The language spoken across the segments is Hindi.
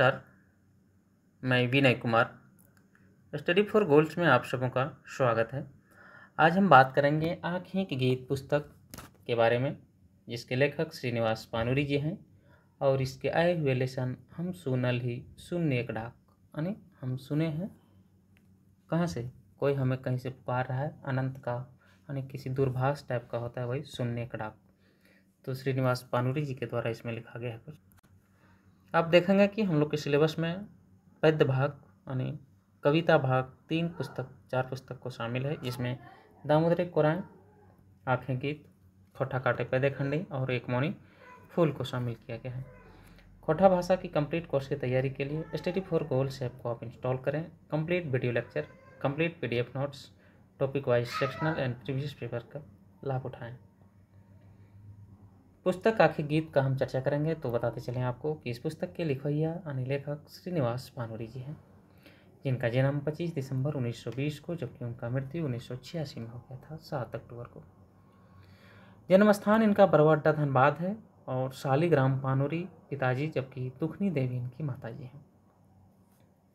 नमस्कार मैं Vinay Kumar study for goals में आप सबों का स्वागत है आज हम बात करेंगे आँखें की गीत पुस्तक के बारे में जिसके लेखक श्रीनिवास पानूरी जी हैं और इसके आए हुए लेसन हम सुनल ही सुनने एक डाक यानी हम सुने हैं कहाँ से कोई हमें कहीं से पुकार रहा है अनंत का यानी किसी दूरभाष टाइप का होता है वही सुनने एक डाक तो श्रीनिवास पानूरी जी के द्वारा इसमें लिखा गया है कुछ आप देखेंगे कि हम लोग के सिलेबस में पद्य भाग यानी कविता भाग तीन पुस्तक चार पुस्तक को शामिल है जिसमें दामोदरी कुरान आँखें गीत खोटा काटे पैदे खंडी और एक मोनी फूल को शामिल किया गया है खोटा भाषा की कंप्लीट कोर्स की तैयारी के लिए स्टडी फॉर गोल्स ऐप को आप इंस्टॉल करें complete video lecture complete PDF notes topic wise sectional and previous paper का लाभ उठाएं पुस्तक आखिर गीत का हम चर्चा करेंगे तो बताते चलें आपको कि इस पुस्तक के लिखवैया अन्य लेखक श्रीनिवास पानुरी जी हैं जिनका जन्म 25 दिसंबर 1920 को जबकि उनका मृत्यु उन्नीस में हो गया था सात अक्टूबर को जन्म स्थान इनका बरवाड्डा धनबाद है और शालीग्राम पानुरी पिताजी जबकि तुखनी देवी इनकी माताजी हैं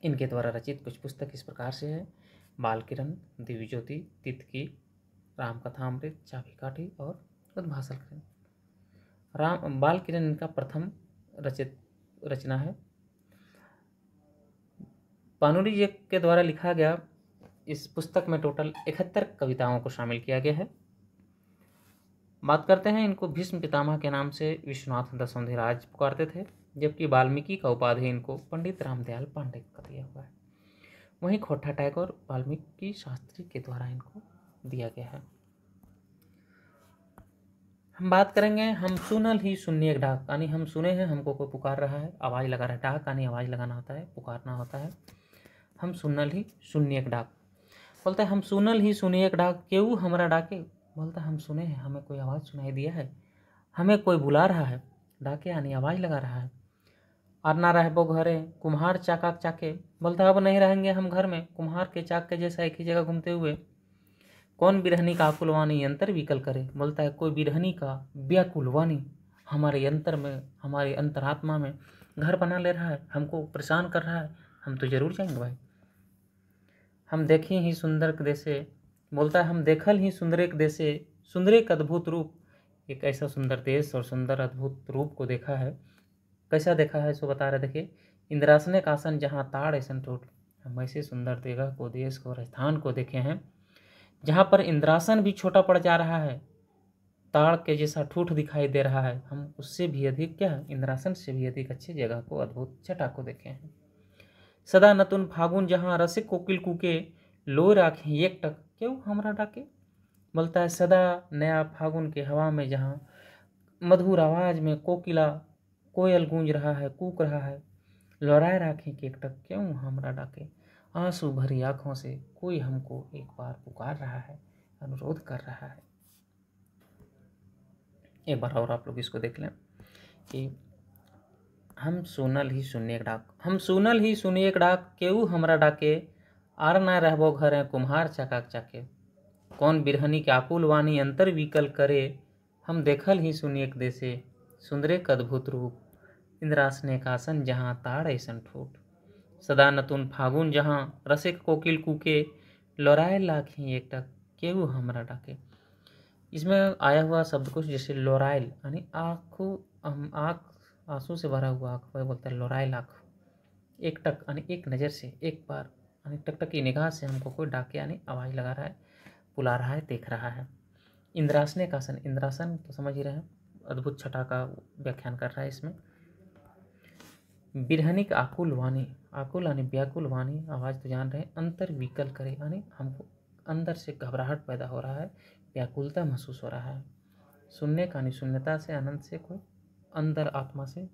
इनके द्वारा रचित कुछ पुस्तक इस प्रकार से है बाल किरण दिव्य ज्योति तितकी रामकथामृत चाबी काठी और उद्भाषण किरण राम बालकिरण इनका प्रथम रचित रचना है पानुरी जी के द्वारा लिखा गया इस पुस्तक में टोटल इकहत्तर कविताओं को शामिल किया गया है बात करते हैं इनको भीष्म पितामह के नाम से विश्वनाथ दसौंधी राज पुकारते थे जबकि वाल्मीकि का उपाधि इनको पंडित रामदयाल पांडे का दिया हुआ है वहीं खोटा टैगोर वाल्मीकि शास्त्री के द्वारा इनको दिया गया है हम बात करेंगे हम सुनल ही सुनिए एक डाक यानी हम सुने हैं हमको कोई पुकार रहा है आवाज़ लगा रहा है डाक यानी आवाज़ लगाना होता है पुकारना होता है हम सुनल ही सुनिए एक डाक बोलते हैं हम सुनल ही सुनिए एक डाक केव हमारा डाके बोलता हम सुने हैं हमें कोई आवाज़ सुनाई दिया है हमें कोई बुला रहा है डाके यानी आवाज़ लगा रहा है और ना रहो घरे कुम्हार चाकाक चाके बोलता अब नहीं रहेंगे हम घर में कुम्हार के चाक के जैसा एक ही जगह घूमते हुए कौन बिरहनी का आकुलवाणी यंत्र विकल करे बोलता है कोई बिरहनी का व्याकुलवाणी हमारे यंत्र में हमारे अंतरात्मा में घर बना ले रहा है हमको परेशान कर रहा है हम तो जरूर जाएंगे भाई हम देखें ही सुंदर देशे बोलता है हम देखल ही सुंदर देशे सुंदर एक अद्भुत रूप एक ऐसा सुंदर देश और सुंदर अद्भुत रूप को देखा है कैसा देखा है सो बता रहे देखिए इंद्रासने का आसन जहाँ ताड़ ऐसा टूट हम ऐसे सुंदर देगा को देश को स्थान को देखे हैं जहाँ पर इंद्रासन भी छोटा पड़ जा रहा है ताड़ के जैसा ठूठ दिखाई दे रहा है हम उससे भी अधिक क्या इंद्रासन से भी अधिक अच्छी जगह को अद्भुत चटा को देखे हैं सदा नतुन फागुन जहाँ रसिक कोकिल कुके लो राखे एक टक क्यों हमारा डाके बोलता है सदा नया फागुन के हवा में जहाँ मधुर आवाज़ में कोकिला कोयल गूंज रहा है कूक रहा है लौराए राखे के एक टक क्यों हमारा डाके आंसू भरी आँखों से कोई हमको एक बार पुकार रहा है अनुरोध कर रहा है एक बार और आप लोग इसको देख लें कि हम सुनल ही सुनिए डाक हम सुनल ही सुनिए डाक केऊ हमारा डाके आर ना रहो घर है कुम्हार चकाक चके कौन बिरहनी के आकुल वाणी अंतर विकल करे हम देखल ही सुनिए देसे सुंदरे कद्भुत रूप इंद्रासन कासन जहाँ ताड़ ऐसन ठूठ सदा नतुन फागुन जहाँ रसिक कोकिल कूके लौराए लाखें एक टक केहू हमरा डाके इसमें आया हुआ शब्द कुछ जैसे लोराइल यानी आँख आँख आंसू से भरा हुआ आँख वह बोलता है लोराइल आँख एक टक यानी एक नज़र से एक बार यानी टक टक की निगाह से हमको कोई डाके यानी आवाज़ लगा रहा है बुला रहा है देख रहा है इंद्रासने का आसन इंद्रासन तो समझ ही रहे हैं अद्भुत छटा का व्याख्यान कर रहा है इसमें बिरहनिक आकुल वाणी आकुल यानी व्याकुल वाणी आवाज़ तो जान रहे हैं अंतर विकल करे यानी हमको अंदर से घबराहट पैदा हो रहा है व्याकुलता महसूस हो रहा है सुनने का यानी शून्यता से आनंद से कोई अंदर आत्मा से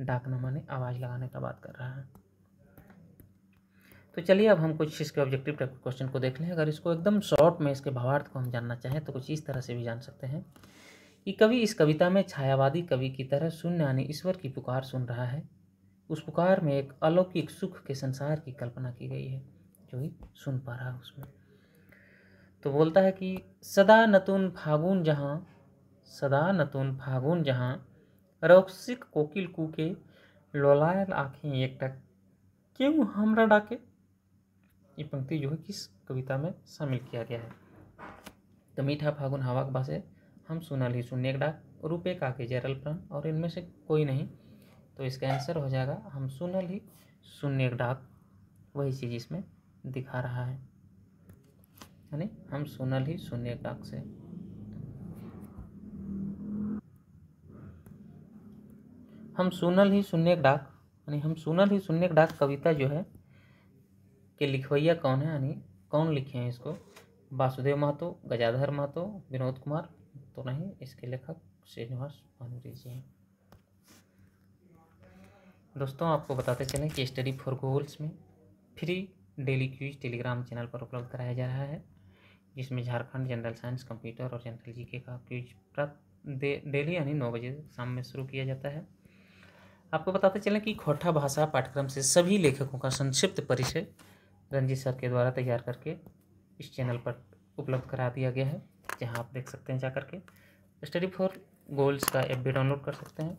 डाकना माने आवाज़ लगाने का बात कर रहा है तो चलिए अब हम कुछ इसके ऑब्जेक्टिव टाइप के क्वेश्चन को देख लें अगर इसको एकदम शॉर्ट में इसके भावार्थ को हम जानना चाहें तो कुछ इस तरह से भी जान सकते हैं कि कवि इस कविता में छायावादी कवि की तरह शून्य यानी ईश्वर की पुकार सुन रहा है उस पुकार में एक अलौकिक सुख के संसार की कल्पना की गई है जो ही सुन पा रहा उसमें तो बोलता है कि सदा नतुन फागुन जहाँ सदा नतुन फागुन जहाँ रौक्षिक कोकिल के लोलायल आँखें एक टक क्यों हमरा डाके ये पंक्ति जो है किस कविता में शामिल किया गया है तो मीठा फागुन हवा के बासे हम सुनल ही सुनने एक डाक रूपे काके जयरल प्राण और इनमें से कोई नहीं तो इसका आंसर हो जाएगा हम सुनल ही शून्य डाक वही चीज़ इसमें दिखा रहा है यानी हम सुनल ही शून्य डाक से हम सुनल ही शून्य डाक यानी हम सुनल ही शून्य डाक कविता जो है के लिखवैया कौन है यानी कौन लिखे हैं इसको वासुदेव महतो गजाधर महतो विनोद कुमार तो नहीं इसके लेखक श्रीनिवास भानुरी जी हैं दोस्तों आपको बताते चलें कि स्टडी फॉर गोल्स में free daily quiz Telegram channel पर उपलब्ध कराया जा रहा है जिसमें झारखंड जनरल साइंस कंप्यूटर और जनरल जीके का क्यूज प्राप्त डेली यानी नौ बजे शाम में शुरू किया जाता है आपको बताते चलें कि खोटा भाषा पाठ्यक्रम से सभी लेखकों का संक्षिप्त परिचय रंजीत सर के द्वारा तैयार करके इस चैनल पर उपलब्ध करा दिया गया है जहाँ आप देख सकते हैं जा के स्टडी फॉर गोल्स का ऐप भी डाउनलोड कर सकते हैं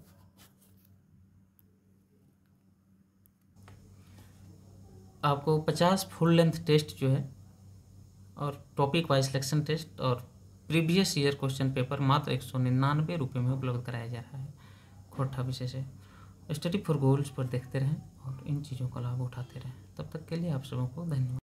आपको पचास फुल लेंथ टेस्ट जो है और टॉपिक वाइज सिलेक्शन टेस्ट और प्रीवियस ईयर क्वेश्चन पेपर मात्र एक सौ निन्यानवे रुपये में उपलब्ध कराया जा रहा है खोटा विषय से स्टडी फॉर गोल्स पर देखते रहें और इन चीज़ों का लाभ उठाते रहें तब तक के लिए आप सबों को धन्यवाद